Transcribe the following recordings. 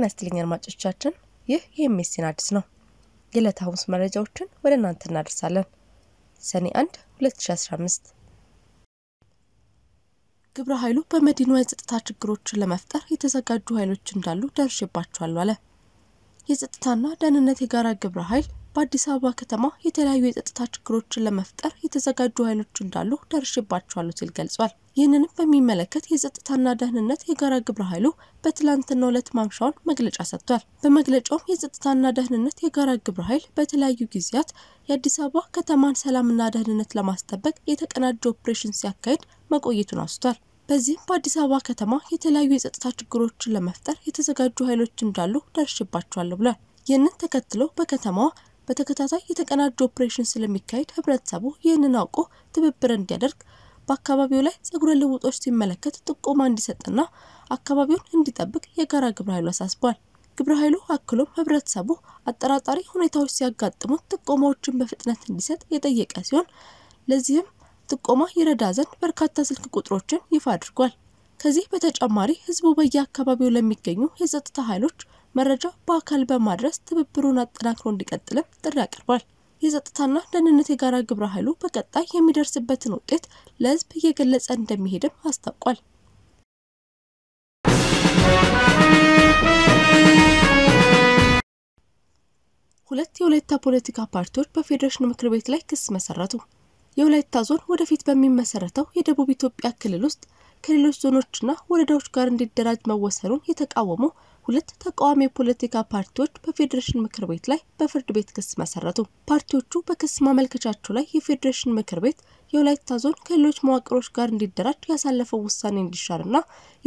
ጤና ይስጥልኝ አድማጮቻችን፣ ይህ የኤምኤስኤን አዲስ ነው። የዕለተ ሐሙስ መረጃዎችን ወደ እናንተ እናደርሳለን። ሰኔ 1 2015 ግብረ ኃይሉ በመዲናዋ የጸጥታ ችግሮችን ለመፍጠር የተዘጋጁ ኃይሎች እንዳሉ ደርሼባቸዋል አለ። የጸጥታና ደህንነት የጋራ ግብረ ኃይል በአዲስ አበባ ከተማ የተለያዩ የጸጥታ ችግሮችን ለመፍጠር የተዘጋጁ ኃይሎች እንዳሉ ደርሽባቸዋሉ ሲል ገልጿል። ይህንንም በሚመለከት የጸጥታና ደህንነት የጋራ ግብረ ኃይሉ በትላንትናው ዕለት ማምሻውን መግለጫ ሰጥቷል። በመግለጫውም የጸጥታና ደህንነት የጋራ ግብረ ኃይል በተለያዩ ጊዜያት የአዲስ አበባ ከተማን ሰላምና ደህንነት ለማስጠበቅ የተቀናጀ ኦፕሬሽን ሲያካሄድ መቆየቱን አውስቷል። በዚህም በአዲስ አበባ ከተማ የተለያዩ የጸጥታ ችግሮችን ለመፍጠር የተዘጋጁ ኃይሎች እንዳሉ ደርሽባቸዋለሁ ብሏል። ይህንን ተከትሎ በከተማዋ በተከታታይ የተቀናጀ ኦፕሬሽን ስለሚካሄድ ህብረተሰቡ ይህንን አውቆ ትብብር እንዲያደርግ በአካባቢው ላይ ጸጉረ ልውጦች ሲመለከት ጥቆማ እንዲሰጥና አካባቢውን እንዲጠብቅ የጋራ ግብረ ኃይሉ አሳስቧል። ግብረ ኃይሉ አክሎም ህብረተሰቡ አጠራጣሪ ሁኔታዎች ሲያጋጥሙት ጥቆማዎችን በፍጥነት እንዲሰጥ የጠየቀ ሲሆን ለዚህም ጥቆማ ይረዳ ዘንድ በርካታ ስልክ ቁጥሮችን ይፋ አድርጓል። ከዚህ በተጨማሪ ህዝቡ በየአካባቢው ለሚገኙ የጸጥታ ኃይሎች መረጃ በአካል በማድረስ ትብብሩን አጠናክሮ እንዲቀጥልም ጥሪ አቅርቧል። የጸጥታና ደህንነት የጋራ ግብረ ኃይሉ በቀጣይ የሚደርስበትን ውጤት ለህዝብ እየገለጸ እንደሚሄድም አስታውቋል። ሁለት የወላይታ ፖለቲካ ፓርቲዎች በፌዴሬሽን ምክር ቤት ላይ ክስ መሰረቱ። የወላይታ ዞን ወደፊት በሚመሰረተው የደቡብ ኢትዮጵያ ክልል ውስጥ ከሌሎች ዞኖችና ወረዳዎች ጋር እንዲደራጅ መወሰኑን የተቃወሙ ሁለት ተቃዋሚ የፖለቲካ ፓርቲዎች በፌዴሬሽን ምክር ቤት ላይ በፍርድ ቤት ክስ መሰረቱ። ፓርቲዎቹ በክስ ማመልከቻቸው ላይ የፌዴሬሽን ምክር ቤት የወላይታ ዞን ከሌሎች መዋቅሮች ጋር እንዲደራጅ ያሳለፈው ውሳኔ እንዲሻርና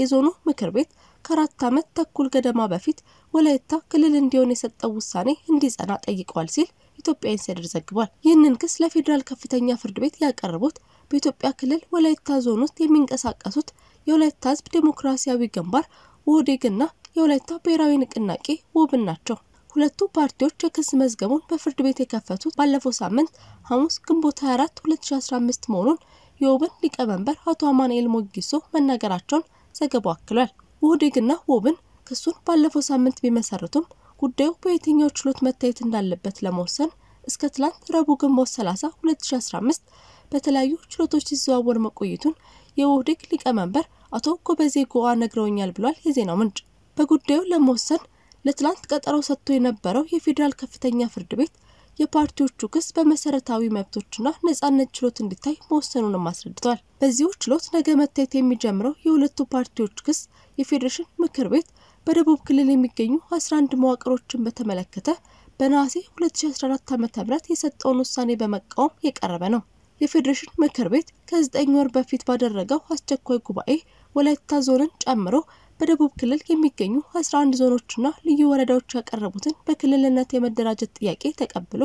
የዞኑ ምክር ቤት ከአራት ዓመት ተኩል ገደማ በፊት ወላይታ ክልል እንዲሆን የሰጠው ውሳኔ እንዲጸና ጠይቀዋል ሲል ኢትዮጵያ ኢንሳይደር ዘግቧል። ይህንን ክስ ለፌዴራል ከፍተኛ ፍርድ ቤት ያቀረቡት በኢትዮጵያ ክልል ወላይታ ዞን ውስጥ የሚንቀሳቀሱት የወላይታ ሕዝብ ዴሞክራሲያዊ ግንባር ውህዴግና የወላይታ ብሔራዊ ንቅናቄ ውብን ናቸው። ሁለቱ ፓርቲዎች የክስ መዝገቡን በፍርድ ቤት የከፈቱት ባለፈው ሳምንት ሐሙስ ግንቦት 24 2015 መሆኑን የውብን ሊቀመንበር አቶ አማንኤል ሞጊሶ መናገራቸውን ዘገባው አክሏል። ውህዴግና ውብን ክሱን ባለፈው ሳምንት ቢመሰርቱም ጉዳዩ በየትኛው ችሎት መታየት እንዳለበት ለመወሰን እስከ ትላንት ረቡዕ ግንቦት 30 2015 በተለያዩ ችሎቶች ሲዘዋወር መቆየቱን የውህዴግ ሊቀመንበር አቶ ጎበዜ ጎዋ ነግረውኛል ብሏል የዜናው ምንጭ። በጉዳዩ ለመወሰን ለትላንት ቀጠሮ ሰጥቶ የነበረው የፌዴራል ከፍተኛ ፍርድ ቤት የፓርቲዎቹ ክስ በመሰረታዊ መብቶችና ነጻነት ችሎት እንዲታይ መወሰኑንም አስረድቷል። በዚሁ ችሎት ነገ መታየት የሚጀምረው የሁለቱ ፓርቲዎች ክስ የፌዴሬሽን ምክር ቤት በደቡብ ክልል የሚገኙ 11 መዋቅሮችን በተመለከተ በነሐሴ 2014 ዓ.ም የሰጠውን ውሳኔ በመቃወም የቀረበ ነው። የፌዴሬሽን ምክር ቤት ከ9 ወር በፊት ባደረገው አስቸኳይ ጉባኤ ወላይታ ዞንን ጨምሮ በደቡብ ክልል የሚገኙ 11 ዞኖችና ልዩ ወረዳዎች ያቀረቡትን በክልልነት የመደራጀት ጥያቄ ተቀብሎ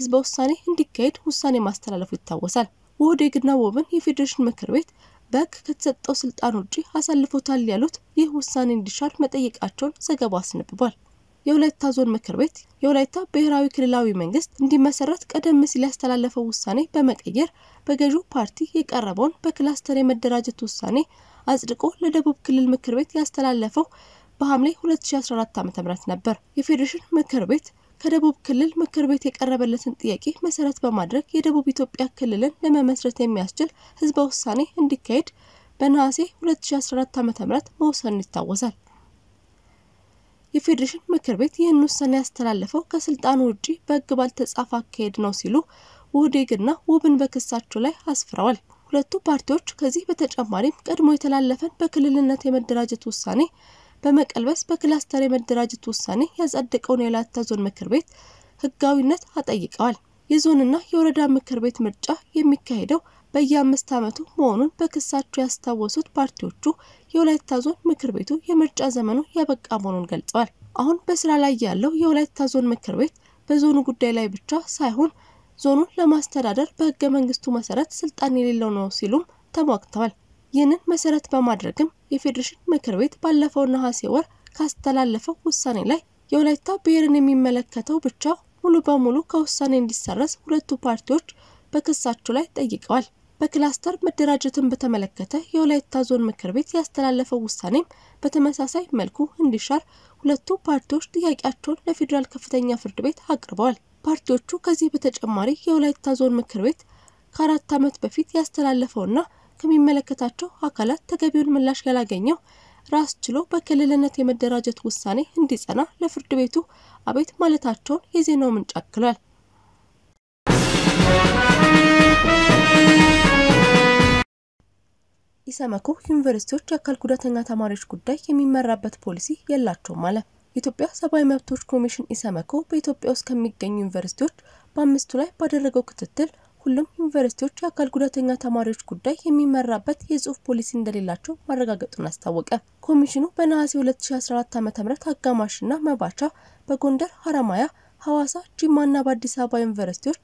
ህዝበ ውሳኔ እንዲካሄድ ውሳኔ ማስተላለፉ ይታወሳል። ውህዴድና ወብን የፌዴሬሽን ምክር ቤት በክ ከተሰጠው ስልጣን ውጪ አሳልፎታል ያሉት ይህ ውሳኔ እንዲሻር መጠየቃቸውን ዘገባው አስነብቧል። የወላይታ ዞን ምክር ቤት የወላይታ ብሔራዊ ክልላዊ መንግስት እንዲመሰረት ቀደም ሲል ያስተላለፈው ውሳኔ በመቀየር በገዢው ፓርቲ የቀረበውን በክላስተር የመደራጀት ውሳኔ አጽድቆ ለደቡብ ክልል ምክር ቤት ያስተላለፈው በሐምሌ 2014 ዓ.ም ነበር። የፌዴሬሽን ምክር ቤት ከደቡብ ክልል ምክር ቤት የቀረበለትን ጥያቄ መሰረት በማድረግ የደቡብ ኢትዮጵያ ክልልን ለመመስረት የሚያስችል ህዝበ ውሳኔ እንዲካሄድ በነሐሴ 2014 ዓ ም መውሰኑ ይታወሳል። የፌዴሬሽን ምክር ቤት ይህን ውሳኔ ያስተላለፈው ከስልጣኑ ውጪ በህግ ባልተጻፈ አካሄድ ነው ሲሉ ውህዴግና ውብን በክሳቸው ላይ አስፍረዋል። ሁለቱ ፓርቲዎች ከዚህ በተጨማሪም ቀድሞ የተላለፈን በክልልነት የመደራጀት ውሳኔ በመቀልበስ በክላስተር የመደራጀት ውሳኔ ያጸደቀውን የላታ ዞን ምክር ቤት ህጋዊነት አጠይቀዋል። የዞንና የወረዳ ምክር ቤት ምርጫ የሚካሄደው በየአምስት ዓመቱ መሆኑን በክሳቸው ያስታወሱት ፓርቲዎቹ የወላይታ ዞን ምክር ቤቱ የምርጫ ዘመኑ ያበቃ መሆኑን ገልጸዋል። አሁን በስራ ላይ ያለው የወላይታ ዞን ምክር ቤት በዞኑ ጉዳይ ላይ ብቻ ሳይሆን ዞኑን ለማስተዳደር በህገ መንግስቱ መሰረት ስልጣን የሌለው ነው ሲሉም ተሟግተዋል። ይህንን መሰረት በማድረግም የፌዴሬሽን ምክር ቤት ባለፈው ነሐሴ ወር ካስተላለፈው ውሳኔ ላይ የወላይታ ብሔርን የሚመለከተው ብቻ ሙሉ በሙሉ ከውሳኔ እንዲሰረዝ ሁለቱ ፓርቲዎች በክሳቸው ላይ ጠይቀዋል። በክላስተር መደራጀትን በተመለከተ የወላይታ ዞን ምክር ቤት ያስተላለፈው ውሳኔም በተመሳሳይ መልኩ እንዲሻር ሁለቱ ፓርቲዎች ጥያቄያቸውን ለፌዴራል ከፍተኛ ፍርድ ቤት አቅርበዋል። ፓርቲዎቹ ከዚህ በተጨማሪ የወላይታ ዞን ምክር ቤት ከአራት ዓመት በፊት ያስተላለፈውና ከሚመለከታቸው አካላት ተገቢውን ምላሽ ያላገኘው ራስ ችሎ በክልልነት የመደራጀት ውሳኔ እንዲጸና ለፍርድ ቤቱ አቤት ማለታቸውን የዜናው ምንጭ አክሏል። ኢሰመኮ ዩኒቨርሲቲዎች የአካል ጉዳተኛ ተማሪዎች ጉዳይ የሚመራበት ፖሊሲ የላቸውም አለ። የኢትዮጵያ ሰብአዊ መብቶች ኮሚሽን ኢሰመኮ በኢትዮጵያ ውስጥ ከሚገኙ ዩኒቨርሲቲዎች በአምስቱ ላይ ባደረገው ክትትል ሁሉም ዩኒቨርሲቲዎች የአካል ጉዳተኛ ተማሪዎች ጉዳይ የሚመራበት የጽሁፍ ፖሊሲ እንደሌላቸው ማረጋገጡን አስታወቀ። ኮሚሽኑ በነሐሴ 2014 ዓ ም አጋማሽና መባቻ በጎንደር ሀረማያ፣ ሐዋሳ፣ ጂማና በአዲስ አበባ ዩኒቨርሲቲዎች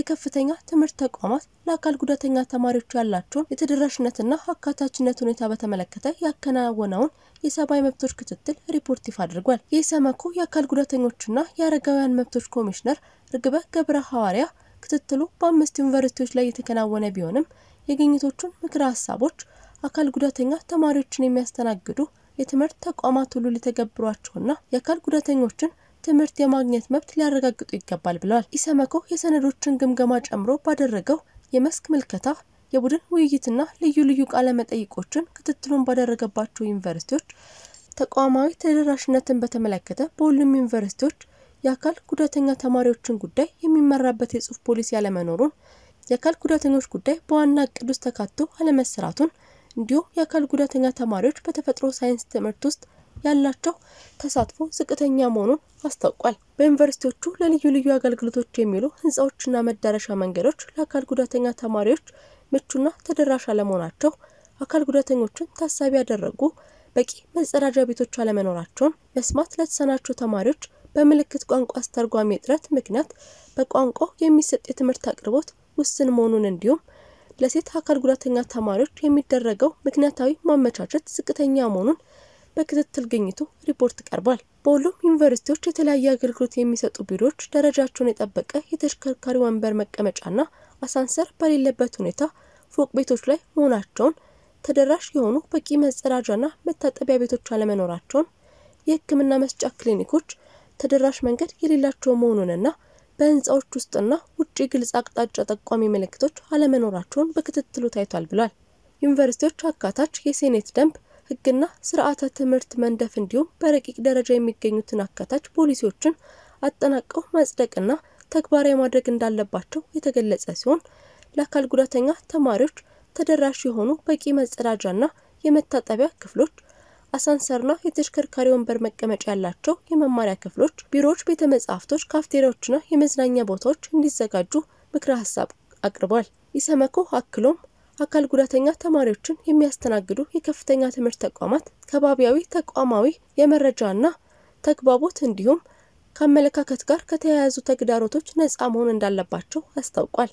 የከፍተኛ ትምህርት ተቋማት ለአካል ጉዳተኛ ተማሪዎች ያላቸውን የተደራሽነትና አካታችነት ሁኔታ በተመለከተ ያከናወነውን የሰብአዊ መብቶች ክትትል ሪፖርት ይፋ አድርጓል። የኢሰመኮ የአካል ጉዳተኞችና የአረጋውያን መብቶች ኮሚሽነር ርግበ ገብረ ሐዋርያ ክትትሉ በአምስት ዩኒቨርሲቲዎች ላይ የተከናወነ ቢሆንም የግኝቶቹን ምክረ ሀሳቦች አካል ጉዳተኛ ተማሪዎችን የሚያስተናግዱ የትምህርት ተቋማት ሁሉ ሊተገብሯቸውና የአካል ጉዳተኞችን ትምህርት የማግኘት መብት ሊያረጋግጡ ይገባል ብለዋል። ኢሰመኮ የሰነዶችን ግምገማ ጨምሮ ባደረገው የመስክ ምልከታ የቡድን ውይይትና ልዩ ልዩ ቃለ መጠይቆችን ክትትሉን ባደረገባቸው ዩኒቨርሲቲዎች ተቋማዊ ተደራሽነትን በተመለከተ በሁሉም ዩኒቨርሲቲዎች የአካል ጉዳተኛ ተማሪዎችን ጉዳይ የሚመራበት የጽሁፍ ፖሊሲ አለመኖሩን፣ የአካል ጉዳተኞች ጉዳይ በዋና እቅድ ውስጥ ተካቶ አለመሰራቱን እንዲሁም የአካል ጉዳተኛ ተማሪዎች በተፈጥሮ ሳይንስ ትምህርት ውስጥ ያላቸው ተሳትፎ ዝቅተኛ መሆኑን አስታውቋል። በዩኒቨርሲቲዎቹ ለልዩ ልዩ አገልግሎቶች የሚሉ ህንፃዎችና መዳረሻ መንገዶች ለአካል ጉዳተኛ ተማሪዎች ምቹና ተደራሽ አለመሆናቸው፣ አካል ጉዳተኞችን ታሳቢ ያደረጉ በቂ መጸዳጃ ቤቶች አለመኖራቸውን፣ መስማት ለተሳናቸው ተማሪዎች በምልክት ቋንቋ አስተርጓሚ እጥረት ምክንያት በቋንቋው የሚሰጥ የትምህርት አቅርቦት ውስን መሆኑን እንዲሁም ለሴት አካል ጉዳተኛ ተማሪዎች የሚደረገው ምክንያታዊ ማመቻቸት ዝቅተኛ መሆኑን በክትትል ግኝቱ ሪፖርት ቀርቧል። በሁሉም ዩኒቨርሲቲዎች የተለያየ አገልግሎት የሚሰጡ ቢሮዎች ደረጃቸውን የጠበቀ የተሽከርካሪ ወንበር መቀመጫና አሳንሰር በሌለበት ሁኔታ ፎቅ ቤቶች ላይ መሆናቸውን፣ ተደራሽ የሆኑ በቂ መጸዳጃና መታጠቢያ ቤቶች አለመኖራቸውን፣ የሕክምና መስጫ ክሊኒኮች ተደራሽ መንገድ የሌላቸው መሆኑንና በህንፃዎች ውስጥና ውጭ ግልጽ አቅጣጫ ጠቋሚ ምልክቶች አለመኖራቸውን በክትትሉ ታይቷል ብሏል። ዩኒቨርሲቲዎች አካታች የሴኔት ደንብ ህግና ስርዓተ ትምህርት መንደፍ እንዲሁም በረቂቅ ደረጃ የሚገኙትን አካታች ፖሊሲዎችን አጠናቀው ማጽደቅና ተግባራዊ ማድረግ እንዳለባቸው የተገለጸ ሲሆን ለአካል ጉዳተኛ ተማሪዎች ተደራሽ የሆኑ በቂ መጸዳጃና የመታጠቢያ ክፍሎች አሳንሰርና የተሽከርካሪ ወንበር መቀመጫ ያላቸው የመማሪያ ክፍሎች፣ ቢሮዎች፣ ቤተ መጻሕፍቶች፣ ካፍቴሪያዎችና የመዝናኛ ቦታዎች እንዲዘጋጁ ምክረ ሀሳብ አቅርቧል። ኢሰመኮ አክሎም አካል ጉዳተኛ ተማሪዎችን የሚያስተናግዱ የከፍተኛ ትምህርት ተቋማት ከባቢያዊ ተቋማዊ የመረጃና ተግባቦት እንዲሁም ከአመለካከት ጋር ከተያያዙ ተግዳሮቶች ነፃ መሆን እንዳለባቸው አስታውቋል።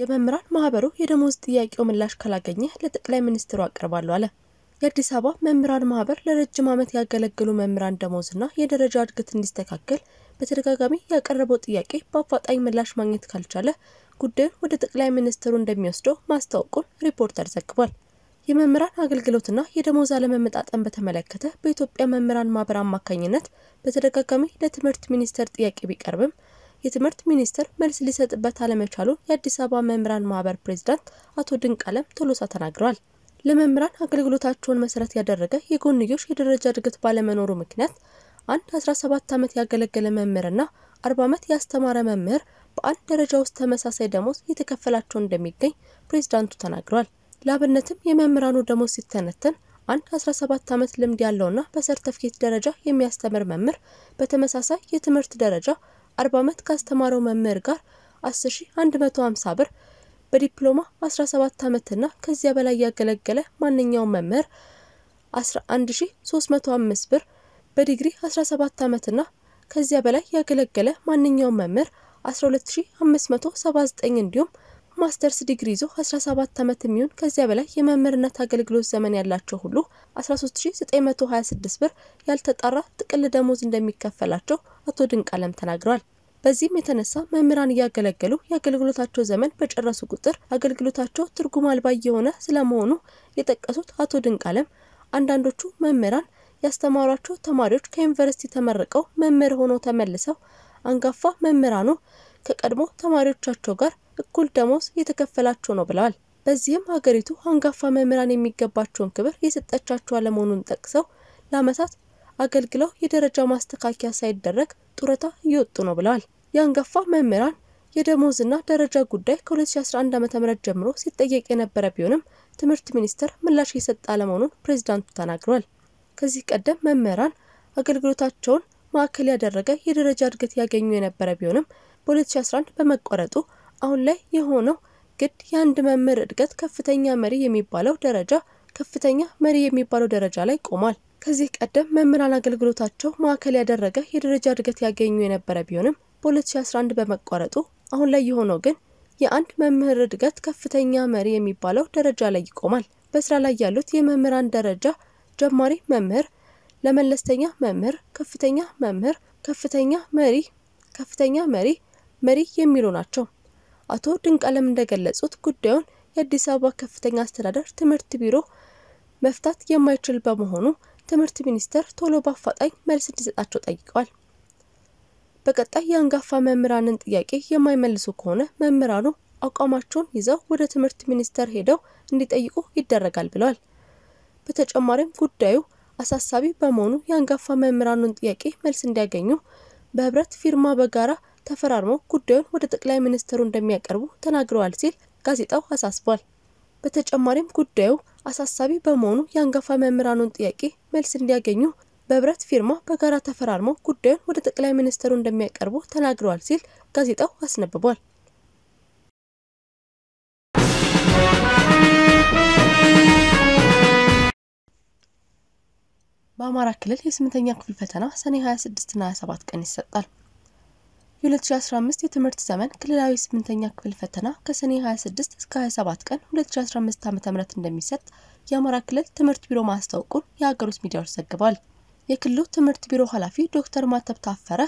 የመምህራን ማህበሩ የደሞዝ ጥያቄው ምላሽ ካላገኘ ለጠቅላይ ሚኒስትሩ አቅርባለሁ አለ። የአዲስ አበባ መምህራን ማህበር ለረጅም ዓመት ያገለገሉ መምህራን ደሞዝና የደረጃ እድገት እንዲስተካከል በተደጋጋሚ ያቀረበው ጥያቄ በአፋጣኝ ምላሽ ማግኘት ካልቻለ ጉዳዩን ወደ ጠቅላይ ሚኒስትሩ እንደሚወስደው ማስታወቁን ሪፖርተር ዘግቧል። የመምህራን አገልግሎትና የደሞዝ አለመመጣጠን በተመለከተ በኢትዮጵያ መምህራን ማህበር አማካኝነት በተደጋጋሚ ለትምህርት ሚኒስቴር ጥያቄ ቢቀርብም የትምህርት ሚኒስቴር መልስ ሊሰጥበት አለመቻሉን የአዲስ አበባ መምህራን ማህበር ፕሬዚዳንት አቶ ድንቀለም ቶሎሳ ተናግረዋል። ለመምህራን አገልግሎታቸውን መሰረት ያደረገ የጎንዮሽ የደረጃ እድገት ባለመኖሩ ምክንያት አንድ 17 ዓመት ያገለገለ መምህርና 40 ዓመት ያስተማረ መምህር በአንድ ደረጃ ውስጥ ተመሳሳይ ደሞዝ እየተከፈላቸው እንደሚገኝ ፕሬዚዳንቱ ተናግረዋል። ለአብነትም የመምህራኑ ደሞዝ ሲተነተን አንድ 17 ዓመት ልምድ ያለውና በሰርተፍኬት ደረጃ የሚያስተምር መምህር በተመሳሳይ የትምህርት ደረጃ 40 ዓመት ካስተማረው መምህር ጋር 10150 ብር በዲፕሎማ 17 ዓመትና ከዚያ በላይ ያገለገለ ማንኛውም መምህር 11305 ብር በዲግሪ 17 ዓመትና ከዚያ በላይ ያገለገለ ማንኛውም መምህር 12579 እንዲሁም ማስተርስ ዲግሪ ይዞ 17 ዓመት የሚሆን ከዚያ በላይ የመምህርነት አገልግሎት ዘመን ያላቸው ሁሉ 13926 ብር ያልተጣራ ጥቅል ደሞዝ እንደሚከፈላቸው አቶ ድንቅ አለም ተናግረዋል። በዚህም የተነሳ መምህራን እያገለገሉ የአገልግሎታቸው ዘመን በጨረሱ ቁጥር አገልግሎታቸው ትርጉም አልባ እየሆነ ስለመሆኑ የጠቀሱት አቶ ድንቅ አለም አንዳንዶቹ መምህራን ያስተማሯቸው ተማሪዎች ከዩኒቨርሲቲ ተመርቀው መምህር ሆነው ተመልሰው አንጋፋ መምህራኑ ከቀድሞ ተማሪዎቻቸው ጋር እኩል ደሞዝ እየተከፈላቸው ነው ብለዋል። በዚህም ሀገሪቱ አንጋፋ መምህራን የሚገባቸውን ክብር የሰጠቻቸው አለመሆኑን ጠቅሰው ለአመታት አገልግለው የደረጃ ማስተካከያ ሳይደረግ ጡረታ እየወጡ ነው ብለዋል። የአንጋፋ መምህራን የደሞዝና ደረጃ ጉዳይ ከ2011 ዓ ም ጀምሮ ሲጠየቅ የነበረ ቢሆንም ትምህርት ሚኒስቴር ምላሽ እየሰጠ አለመሆኑን ፕሬዚዳንቱ ተናግረዋል። ከዚህ ቀደም መምህራን አገልግሎታቸውን ማዕከል ያደረገ የደረጃ እድገት ያገኙ የነበረ ቢሆንም በ2011 በመቆረጡ ። አሁን ላይ የሆነው ግድ የአንድ መምህር እድገት ከፍተኛ መሪ የሚባለው ደረጃ ከፍተኛ መሪ የሚባለው ደረጃ ላይ ቆሟል። ከዚህ ቀደም መምህራን አገልግሎታቸው ማዕከል ያደረገ የደረጃ እድገት ያገኙ የነበረ ቢሆንም በ2011 በመቋረጡ አሁን ላይ የሆነው ግን የአንድ መምህር እድገት ከፍተኛ መሪ የሚባለው ደረጃ ላይ ይቆማል። በስራ ላይ ያሉት የመምህራን ደረጃ ጀማሪ መምህር፣ ለመለስተኛ መምህር፣ ከፍተኛ መምህር፣ ከፍተኛ መሪ፣ ከፍተኛ መሪ፣ መሪ የሚሉ ናቸው። አቶ ድንቃለም እንደገለጹት ጉዳዩን የአዲስ አበባ ከፍተኛ አስተዳደር ትምህርት ቢሮ መፍታት የማይችል በመሆኑ ትምህርት ሚኒስቴር ቶሎ በአፋጣኝ መልስ እንዲሰጣቸው ጠይቀዋል። በቀጣይ የአንጋፋ መምህራንን ጥያቄ የማይመልሱ ከሆነ መምህራኑ አቋማቸውን ይዘው ወደ ትምህርት ሚኒስቴር ሄደው እንዲጠይቁ ይደረጋል ብለዋል። በተጨማሪም ጉዳዩ አሳሳቢ በመሆኑ የአንጋፋ መምህራኑን ጥያቄ መልስ እንዲያገኙ በህብረት ፊርማ በጋራ ተፈራርመው ጉዳዩን ወደ ጠቅላይ ሚኒስትሩ እንደሚያቀርቡ ተናግረዋል ሲል ጋዜጣው አሳስቧል። በተጨማሪም ጉዳዩ አሳሳቢ በመሆኑ የአንጋፋ መምህራኑን ጥያቄ መልስ እንዲያገኙ በህብረት ፊርማ በጋራ ተፈራርመው ጉዳዩን ወደ ጠቅላይ ሚኒስትሩ እንደሚያቀርቡ ተናግረዋል ሲል ጋዜጣው አስነብቧል። በአማራ ክልል የስምንተኛ ክፍል ፈተና ሰኔ 26ና 27 ቀን ይሰጣል። የ2015 የትምህርት ዘመን ክልላዊ ስምንተኛ ክፍል ፈተና ከሰኔ 26 እስከ 27 ቀን 2015 ዓ.ም እንደሚሰጥ የአማራ ክልል ትምህርት ቢሮ ማስታወቁን የሀገር ውስጥ ሚዲያዎች ዘግበዋል። የክልሉ ትምህርት ቢሮ ኃላፊ ዶክተር ማተብ ታፈረ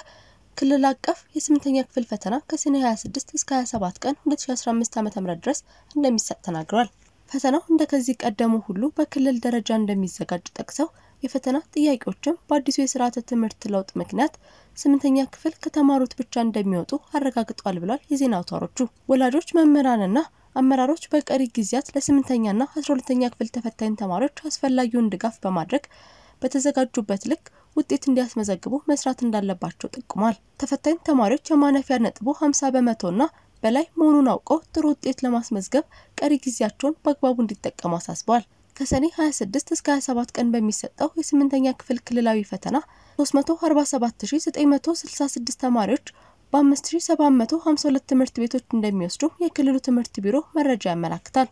ክልል አቀፍ የስምንተኛ ክፍል ፈተና ከሰኔ 26 እስከ 27 ቀን 2015 ዓ.ም ድረስ እንደሚሰጥ ተናግሯል። ፈተናው እንደ ከዚህ ቀደሙ ሁሉ በክልል ደረጃ እንደሚዘጋጅ ጠቅሰው የፈተና ጥያቄዎችም በአዲሱ የስርዓተ ትምህርት ለውጥ ምክንያት ስምንተኛ ክፍል ከተማሩት ብቻ እንደሚወጡ አረጋግጧል ብሏል የዜና አውታሮቹ። ወላጆች፣ መምህራንና አመራሮች በቀሪ ጊዜያት ለስምንተኛና አስራ ሁለተኛ ክፍል ተፈታኝ ተማሪዎች አስፈላጊውን ድጋፍ በማድረግ በተዘጋጁበት ልክ ውጤት እንዲያስመዘግቡ መስራት እንዳለባቸው ጠቁሟል። ተፈታኝ ተማሪዎች የማነፊያ ነጥቡ 50 በመቶና በላይ መሆኑን አውቀው ጥሩ ውጤት ለማስመዝገብ ቀሪ ጊዜያቸውን በአግባቡ እንዲጠቀሙ አሳስበዋል። ከሰኔ 26 እስከ 27 ቀን በሚሰጠው የስምንተኛ ክፍል ክልላዊ ፈተና 347966 ተማሪዎች በ5752 ትምህርት ቤቶች እንደሚወስዱ የክልሉ ትምህርት ቢሮ መረጃ ያመላክታል።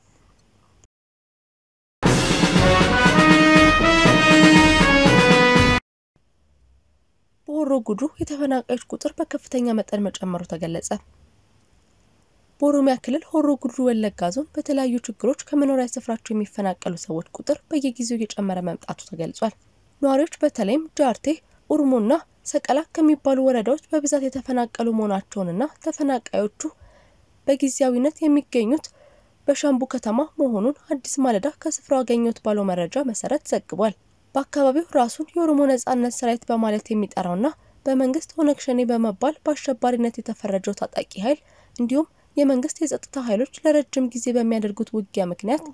በሆሮ ጉዱ የተፈናቃዮች ቁጥር በከፍተኛ መጠን መጨመሩ ተገለጸ። በኦሮሚያ ክልል ሆሮ ጉድሩ ወለጋ ዞን በተለያዩ ችግሮች ከመኖሪያ ስፍራቸው የሚፈናቀሉ ሰዎች ቁጥር በየጊዜው እየጨመረ መምጣቱ ተገልጿል። ነዋሪዎች በተለይም ጃርቴ፣ ኡርሙና ሰቀላ ከሚባሉ ወረዳዎች በብዛት የተፈናቀሉ መሆናቸውንና ተፈናቃዮቹ በጊዜያዊነት የሚገኙት በሻምቡ ከተማ መሆኑን አዲስ ማለዳ ከስፍራው አገኘሁት ባለው መረጃ መሰረት ዘግቧል። በአካባቢው ራሱን የኦሮሞ ነጻነት ሰራዊት በማለት የሚጠራውና በመንግስት ኦነግ ሸኔ በመባል በአሸባሪነት የተፈረጀው ታጣቂ ኃይል እንዲሁም የመንግስት የጸጥታ ኃይሎች ለረጅም ጊዜ በሚያደርጉት ውጊያ ምክንያት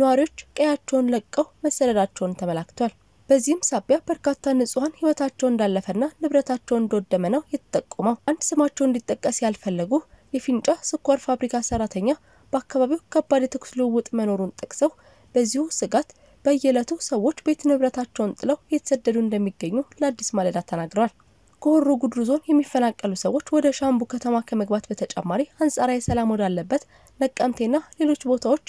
ነዋሪዎች ቀያቸውን ለቀው መሰደዳቸውን ተመላክቷል። በዚህም ሳቢያ በርካታ ንጹሐን ህይወታቸው እንዳለፈና ንብረታቸው እንደወደመ ነው የተጠቆመው። አንድ ስማቸው እንዲጠቀስ ያልፈለጉ የፊንጫ ስኳር ፋብሪካ ሰራተኛ በአካባቢው ከባድ የተኩስ ልውውጥ መኖሩን ጠቅሰው በዚሁ ስጋት በየዕለቱ ሰዎች ቤት ንብረታቸውን ጥለው እየተሰደዱ እንደሚገኙ ለአዲስ ማለዳ ተናግረዋል። ከሆሮ ጉድሩ ዞን የሚፈናቀሉ ሰዎች ወደ ሻምቡ ከተማ ከመግባት በተጨማሪ አንጻራዊ ሰላም ወዳለበት ነቀምቴና ሌሎች ቦታዎች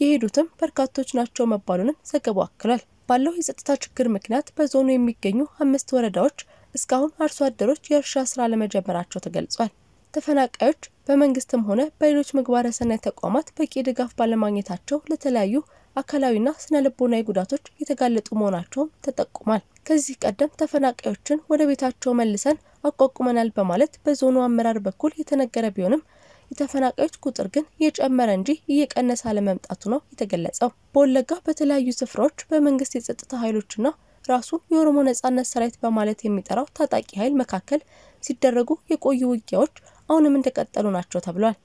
የሄዱትም በርካቶች ናቸው መባሉንም ዘገባው አክሏል። ባለው የጸጥታ ችግር ምክንያት በዞኑ የሚገኙ አምስት ወረዳዎች እስካሁን አርሶ አደሮች የእርሻ ስራ ለመጀመራቸው ተገልጿል። ተፈናቃዮች በመንግስትም ሆነ በሌሎች ምግባረ ሰናይ ተቋማት በቂ ድጋፍ ባለማግኘታቸው ለተለያዩ አካላዊና ስነ ልቦናዊ ጉዳቶች የተጋለጡ መሆናቸውም ተጠቁሟል። ከዚህ ቀደም ተፈናቃዮችን ወደ ቤታቸው መልሰን አቋቁመናል በማለት በዞኑ አመራር በኩል የተነገረ ቢሆንም የተፈናቃዮች ቁጥር ግን እየጨመረ እንጂ እየቀነሰ አለመምጣቱ ነው የተገለጸው። በወለጋ በተለያዩ ስፍራዎች በመንግስት የጸጥታ ኃይሎችና ራሱ የኦሮሞ ነጻነት ሰራዊት በማለት የሚጠራው ታጣቂ ኃይል መካከል ሲደረጉ የቆዩ ውጊያዎች አሁንም እንደቀጠሉ ናቸው ተብሏል።